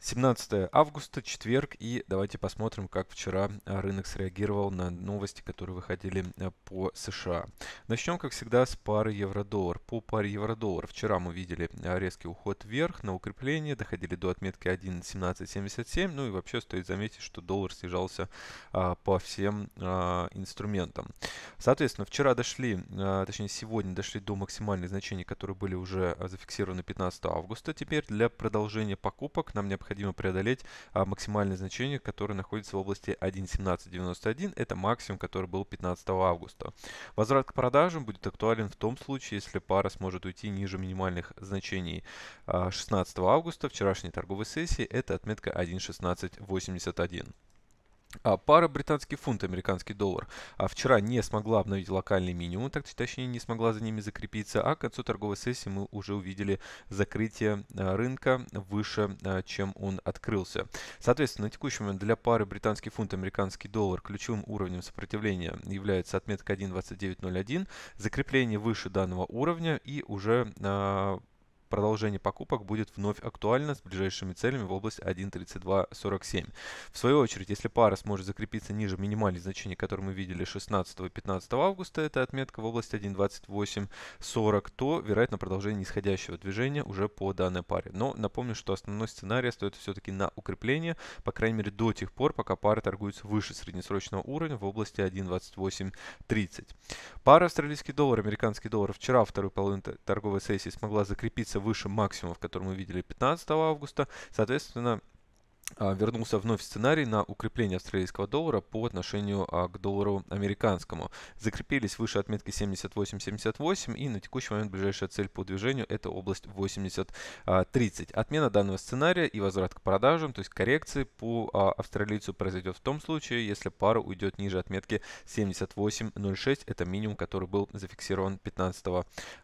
17 августа, четверг, и давайте посмотрим, как вчера а, рынок среагировал на новости, которые выходили а, по США. Начнем, как всегда, с пары евро-доллар. По паре евро-доллар вчера мы видели а, резкий уход вверх на укрепление, доходили до отметки 1.1777, ну и вообще стоит заметить, что доллар снижался а, по всем а, инструментам. Соответственно, вчера дошли, а, точнее сегодня дошли до максимальных значений, которые были уже зафиксированы 15 августа. Теперь для продолжения покупок нам необходимо необходимо преодолеть а, максимальное значение, которое находится в области 1.1791. Это максимум, который был 15 августа. Возврат к продажам будет актуален в том случае, если пара сможет уйти ниже минимальных значений 16 а, августа вчерашней торговой сессии. Это отметка 1.1681. А пара британский фунт, американский доллар. А вчера не смогла обновить локальный минимум, так точнее не смогла за ними закрепиться, а к концу торговой сессии мы уже увидели закрытие а, рынка выше, а, чем он открылся. Соответственно, на текущий момент для пары британский фунт, американский доллар ключевым уровнем сопротивления является отметка 1.2901, закрепление выше данного уровня и уже а, продолжение покупок будет вновь актуально с ближайшими целями в область 1.3247. В свою очередь, если пара сможет закрепиться ниже минимальных значений, которые мы видели 16 и 15 августа, это отметка в области 1.2840, то, вероятно, продолжение нисходящего движения уже по данной паре. Но напомню, что основной сценарий остается все-таки на укрепление, по крайней мере до тех пор, пока пара торгуется выше среднесрочного уровня в области 1.2830. Пара австралийский доллар, американский доллар вчера второй половины торговой сессии смогла закрепиться выше максимумов, которые мы видели 15 августа. Соответственно, а, вернулся вновь сценарий на укрепление австралийского доллара по отношению а, к доллару американскому. Закрепились выше отметки 78.78 и на текущий момент ближайшая цель по движению это область 80.30. Отмена данного сценария и возврат к продажам, то есть коррекции по а, австралийцу произойдет в том случае, если пара уйдет ниже отметки 78.06, это минимум, который был зафиксирован 15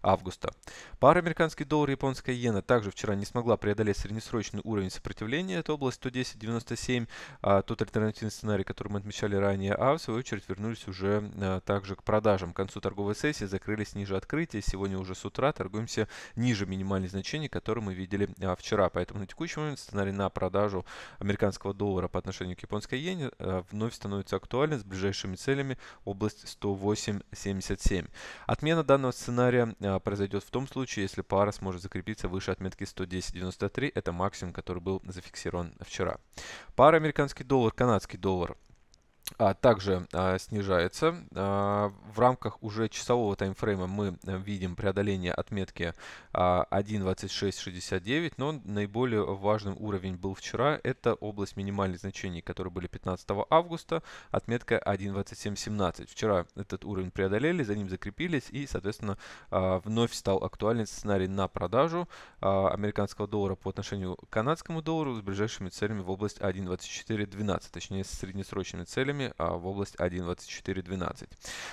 августа. Пара американский доллар и японская иена также вчера не смогла преодолеть среднесрочный уровень сопротивления, это область 1097, а тот альтернативный сценарий, который мы отмечали ранее, а в свою очередь вернулись уже а, также к продажам. К концу торговой сессии закрылись ниже открытия. Сегодня уже с утра торгуемся ниже минимальных значений, которые мы видели а, вчера. Поэтому на текущий момент сценарий на продажу американского доллара по отношению к японской иене а, вновь становится актуальным с ближайшими целями область 108.77. Отмена данного сценария а, произойдет в том случае, если пара сможет закрепиться выше отметки 110.93. Это максимум, который был зафиксирован вчера вчера. Пара американский доллар, канадский доллар а также а, снижается. А, в рамках уже часового таймфрейма мы э, видим преодоление отметки 1.2669, а, но наиболее важным уровень был вчера. Это область минимальных значений, которые были 15 августа, отметка 1.2717. Вчера этот уровень преодолели, за ним закрепились и, соответственно, вновь стал актуален сценарий на продажу американского доллара по отношению к канадскому доллару с ближайшими целями в область 1.2412, точнее с среднесрочными целями сумме а в область 1.2412.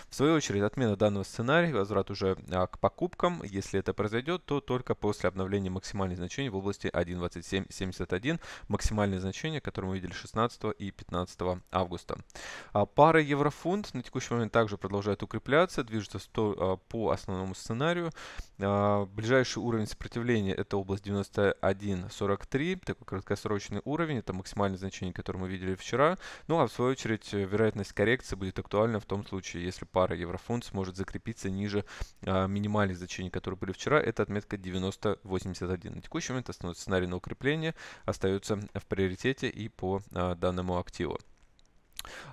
В свою очередь, отмена данного сценария, возврат уже а, к покупкам, если это произойдет, то только после обновления максимальных значений в области 1.2771, максимальные значения, которые мы видели 16 и 15 августа. А Пара еврофунт на текущий момент также продолжает укрепляться, движется по основному сценарию. Ближайший уровень сопротивления это область 91.43, такой краткосрочный уровень, это максимальное значение, которое мы видели вчера. Ну а в свою очередь есть э, вероятность коррекции будет актуальна в том случае, если пара еврофунт сможет закрепиться ниже а, минимальных значений, которые были вчера. Это отметка 90.81. На текущий момент основной сценарий на укрепление остается в приоритете и по а, данному активу.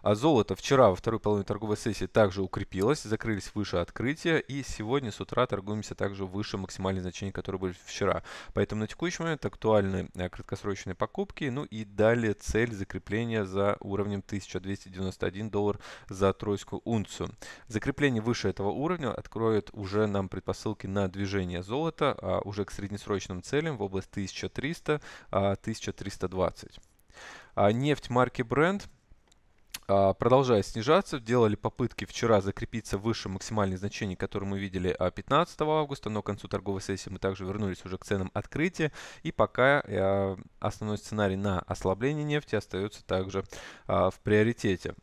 А золото вчера во второй половине торговой сессии также укрепилось, закрылись выше открытия, и сегодня с утра торгуемся также выше максимальных значений, которые были вчера. Поэтому на текущий момент актуальны э, краткосрочные покупки, ну и далее цель закрепления за уровнем 1291 доллар за тройскую унцию. Закрепление выше этого уровня откроет уже нам предпосылки на движение золота, а уже к среднесрочным целям в область 1300-1320. А, а нефть марки Brent а, продолжая снижаться, делали попытки вчера закрепиться выше максимальных значений, которые мы видели 15 а, августа, но к концу торговой сессии мы также вернулись уже к ценам открытия, и пока а, основной сценарий на ослабление нефти остается также в приоритете.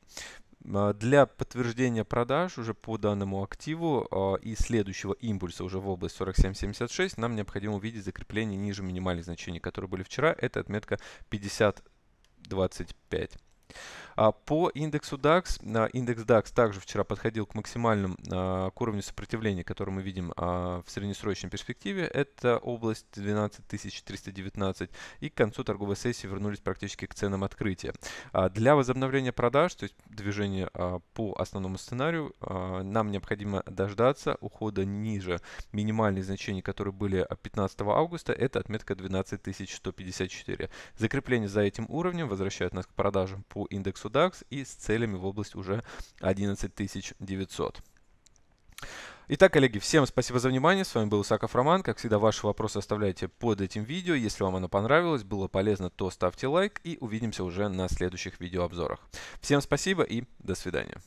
Для подтверждения продаж уже по данному активу и следующего импульса уже в область 47.76 нам необходимо увидеть закрепление ниже минимальных значений, которые были вчера. Это отметка 50.25. А, по индексу DAX, индекс DAX также вчера подходил к максимальным а, к уровню сопротивления, который мы видим а, в среднесрочной перспективе. Это область 12319 и к концу торговой сессии вернулись практически к ценам открытия. Для возобновления продаж, то есть движения по основному сценарию, нам необходимо дождаться ухода ниже минимальных значений, которые были 15 августа, это отметка 12154. Закрепление за этим уровнем возвращает нас к продажам по индексу DAX и с целями в область уже 11900. Итак, коллеги, всем спасибо за внимание. С вами был Исаков Роман. Как всегда, ваши вопросы оставляйте под этим видео. Если вам оно понравилось, было полезно, то ставьте лайк и увидимся уже на следующих видеообзорах. Всем спасибо и до свидания.